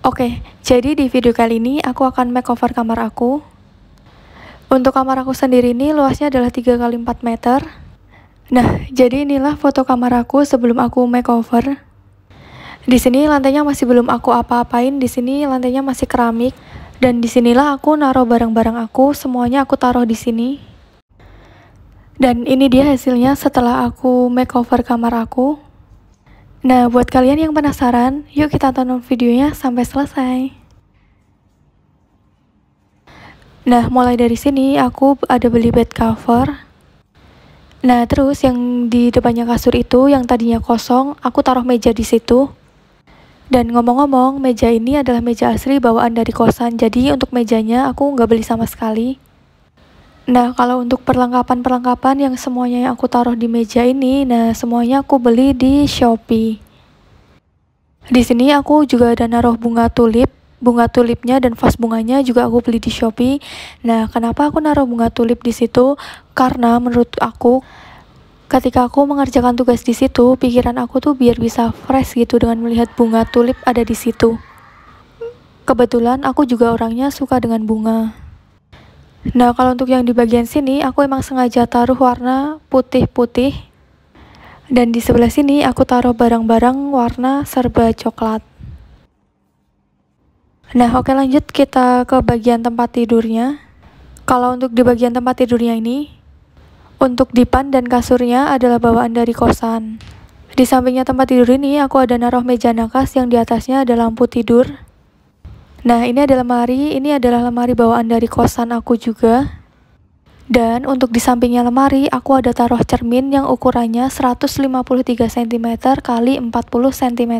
Oke, jadi di video kali ini aku akan makeover kamar aku. Untuk kamar aku sendiri ini luasnya adalah 3 kali 4 meter. Nah, jadi inilah foto kamar aku sebelum aku makeover. Di sini lantainya masih belum aku apa-apain, di sini lantainya masih keramik. Dan disinilah aku naruh barang-barang aku, semuanya aku taruh di sini. Dan ini dia hasilnya setelah aku makeover kamar aku. Nah, buat kalian yang penasaran, yuk kita tonton videonya sampai selesai. Nah, mulai dari sini aku ada beli bed cover. Nah, terus yang di depannya kasur itu yang tadinya kosong, aku taruh meja di situ. Dan ngomong-ngomong, meja ini adalah meja asli bawaan dari kosan, jadi untuk mejanya aku nggak beli sama sekali. Nah, kalau untuk perlengkapan-perlengkapan yang semuanya yang aku taruh di meja ini, nah semuanya aku beli di Shopee. Di sini aku juga ada naruh bunga tulip. Bunga tulipnya dan vas bunganya juga aku beli di Shopee. Nah, kenapa aku naruh bunga tulip di situ? Karena menurut aku ketika aku mengerjakan tugas di situ, pikiran aku tuh biar bisa fresh gitu dengan melihat bunga tulip ada di situ. Kebetulan aku juga orangnya suka dengan bunga. Nah kalau untuk yang di bagian sini aku emang sengaja taruh warna putih-putih dan di sebelah sini aku taruh barang-barang warna serba coklat. Nah oke lanjut kita ke bagian tempat tidurnya. Kalau untuk di bagian tempat tidurnya ini, untuk dipan dan kasurnya adalah bawaan dari kosan. Di sampingnya tempat tidur ini, aku ada naruh meja nakas yang di atasnya ada lampu tidur. Nah, ini adalah lemari, ini adalah lemari bawaan dari kosan aku juga. Dan untuk di sampingnya lemari, aku ada taruh cermin yang ukurannya 153 cm x 40 cm.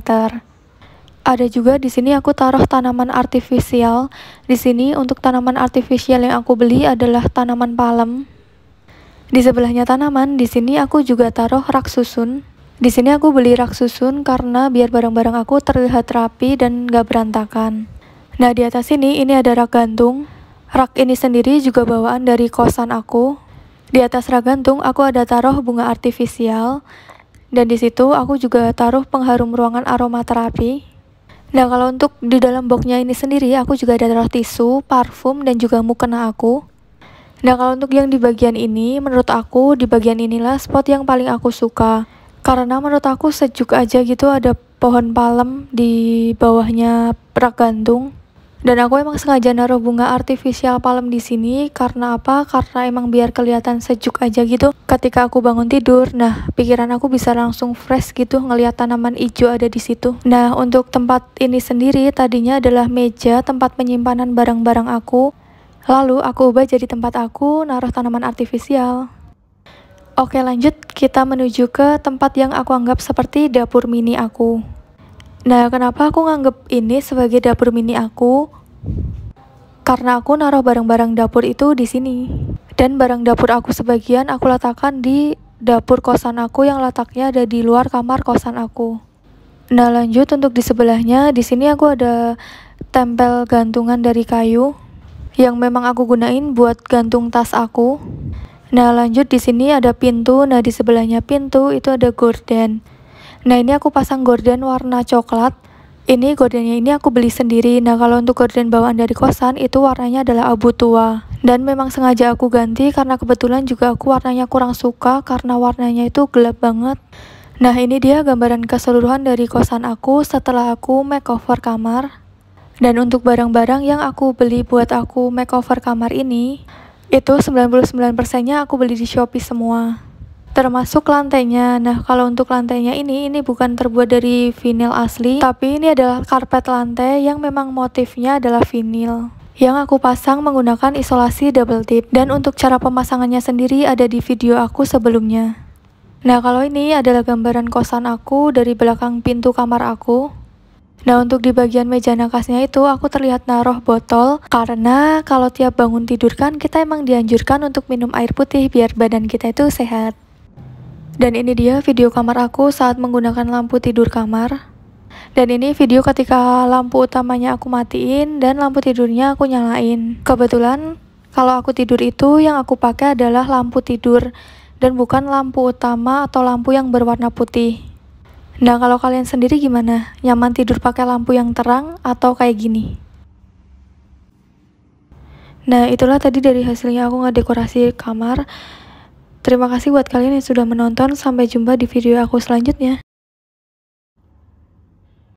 Ada juga di sini aku taruh tanaman artifisial. Di sini untuk tanaman artifisial yang aku beli adalah tanaman palem. Di sebelahnya tanaman, di sini aku juga taruh rak susun. Di sini aku beli rak susun karena biar barang-barang aku terlihat rapi dan gak berantakan. Nah di atas ini, ini ada rak gantung. Rak ini sendiri juga bawaan dari kosan aku. Di atas rak gantung aku ada taruh bunga artifisial. Dan di situ aku juga taruh pengharum ruangan aromaterapi. Nah kalau untuk di dalam boxnya ini sendiri aku juga ada taruh tisu, parfum, dan juga mukena aku. Nah kalau untuk yang di bagian ini, menurut aku di bagian inilah spot yang paling aku suka. Karena menurut aku sejuk aja gitu ada pohon palem di bawahnya rak gantung. Dan aku emang sengaja naruh bunga artifisial palem di sini karena apa? Karena emang biar kelihatan sejuk aja gitu. Ketika aku bangun tidur, nah pikiran aku bisa langsung fresh gitu ngelihat tanaman hijau ada di situ. Nah, untuk tempat ini sendiri tadinya adalah meja tempat penyimpanan barang-barang aku. Lalu aku ubah jadi tempat aku naruh tanaman artifisial. Oke, lanjut kita menuju ke tempat yang aku anggap seperti dapur mini aku. Nah, kenapa aku nganggep ini sebagai dapur mini aku? Karena aku naruh barang-barang dapur itu di sini. Dan barang dapur aku sebagian aku letakkan di dapur kosan aku yang letaknya ada di luar kamar kosan aku. Nah, lanjut untuk di sebelahnya, di sini aku ada tempel gantungan dari kayu yang memang aku gunain buat gantung tas aku. Nah, lanjut di sini ada pintu. Nah, di sebelahnya pintu itu ada gorden. Nah ini aku pasang gorden warna coklat. Ini gordennya ini aku beli sendiri. Nah kalau untuk gorden bawaan dari kosan itu warnanya adalah abu tua. Dan memang sengaja aku ganti karena kebetulan juga aku warnanya kurang suka karena warnanya itu gelap banget. Nah ini dia gambaran keseluruhan dari kosan aku setelah aku makeover kamar. Dan untuk barang-barang yang aku beli buat aku makeover kamar ini, itu 99 persennya aku beli di Shopee semua termasuk lantainya. Nah, kalau untuk lantainya ini, ini bukan terbuat dari vinil asli, tapi ini adalah karpet lantai yang memang motifnya adalah vinil yang aku pasang menggunakan isolasi double tip dan untuk cara pemasangannya sendiri ada di video aku sebelumnya nah kalau ini adalah gambaran kosan aku dari belakang pintu kamar aku Nah untuk di bagian meja nakasnya itu aku terlihat naruh botol karena kalau tiap bangun tidur kan kita emang dianjurkan untuk minum air putih biar badan kita itu sehat. Dan ini dia video kamar aku saat menggunakan lampu tidur kamar. Dan ini video ketika lampu utamanya aku matiin dan lampu tidurnya aku nyalain. Kebetulan kalau aku tidur itu yang aku pakai adalah lampu tidur dan bukan lampu utama atau lampu yang berwarna putih. Nah, kalau kalian sendiri gimana? Nyaman tidur pakai lampu yang terang atau kayak gini? Nah, itulah tadi dari hasilnya aku ngedekorasi kamar. Terima kasih buat kalian yang sudah menonton. Sampai jumpa di video aku selanjutnya.